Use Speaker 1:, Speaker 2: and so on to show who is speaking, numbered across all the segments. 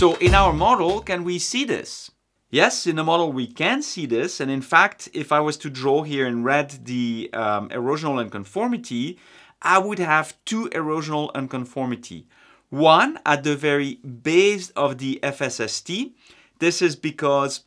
Speaker 1: So in our model, can we see this? Yes, in the model we can see this, and in fact, if I was to draw here in red the um, erosional unconformity, I would have two erosional unconformity. One at the very base of the FSST. This is because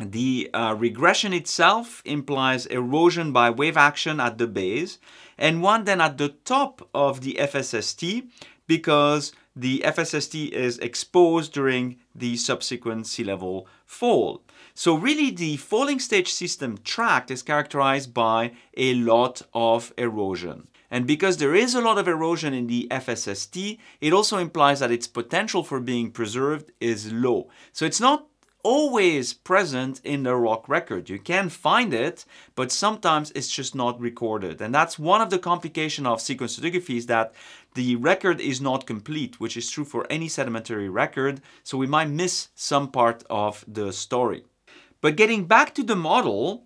Speaker 1: the uh, regression itself implies erosion by wave action at the base, and one then at the top of the FSST because the FSST is exposed during the subsequent sea level fall. So really the falling stage system tract is characterized by a lot of erosion. And because there is a lot of erosion in the FSST, it also implies that its potential for being preserved is low. So it's not always present in the rock record. You can find it, but sometimes it's just not recorded. And that's one of the complication of sequence stratigraphy is that the record is not complete, which is true for any sedimentary record, so we might miss some part of the story. But getting back to the model,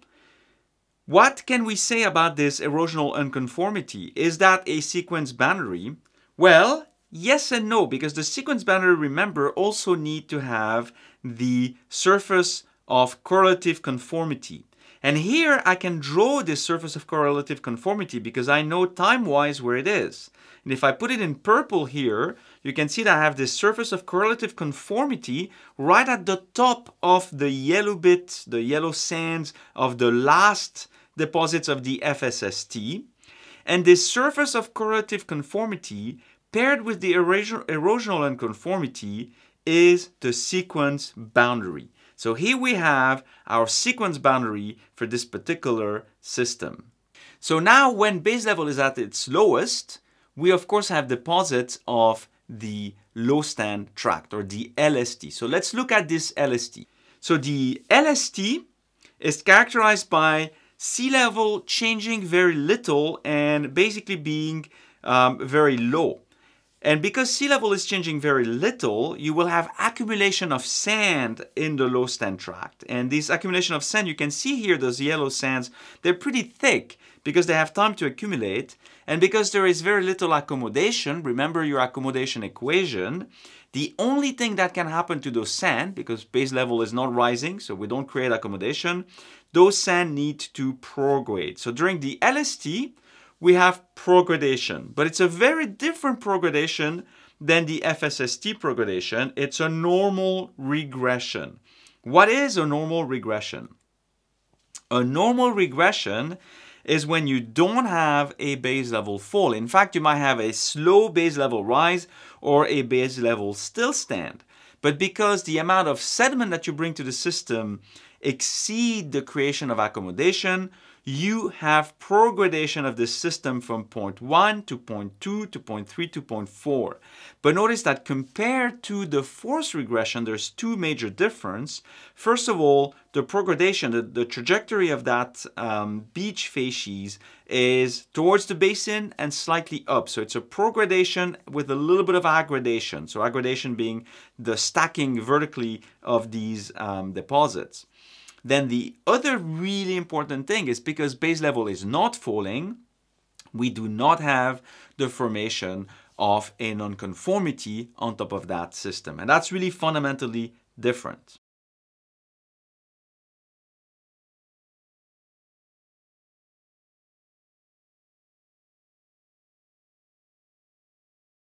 Speaker 1: what can we say about this erosional unconformity? Is that a sequence boundary? Well, Yes and no, because the sequence boundary, remember, also need to have the surface of correlative conformity. And here I can draw this surface of correlative conformity because I know time-wise where it is. And if I put it in purple here, you can see that I have this surface of correlative conformity right at the top of the yellow bit, the yellow sands of the last deposits of the FSST. And this surface of correlative conformity Paired with the erosional unconformity is the sequence boundary. So here we have our sequence boundary for this particular system. So now when base level is at its lowest, we of course have deposits of the low stand tract or the LST. So let's look at this LST. So the LST is characterized by sea level changing very little and basically being um, very low. And because sea level is changing very little, you will have accumulation of sand in the low stand tract. And this accumulation of sand, you can see here those yellow sands, they're pretty thick because they have time to accumulate. And because there is very little accommodation, remember your accommodation equation, the only thing that can happen to those sand, because base level is not rising, so we don't create accommodation, those sand need to prograde. So during the LST, we have progradation, but it's a very different progradation than the FSST progradation. It's a normal regression. What is a normal regression? A normal regression is when you don't have a base level fall. In fact, you might have a slow base level rise or a base level still stand. But because the amount of sediment that you bring to the system exceed the creation of accommodation, you have progradation of the system from point 1 to point 2 to point 3 to point 4. But notice that compared to the force regression, there's two major difference. First of all, the progradation, the, the trajectory of that um, beach facies is towards the basin and slightly up. So it's a progradation with a little bit of aggradation. So aggradation being the stacking vertically of these um, deposits. Then the other really important thing is because base level is not falling, we do not have the formation of a nonconformity on top of that system. And that's really fundamentally different.